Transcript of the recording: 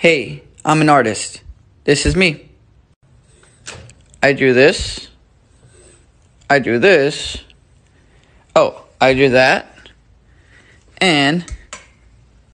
Hey, I'm an artist. This is me. I do this. I do this. Oh, I do that. And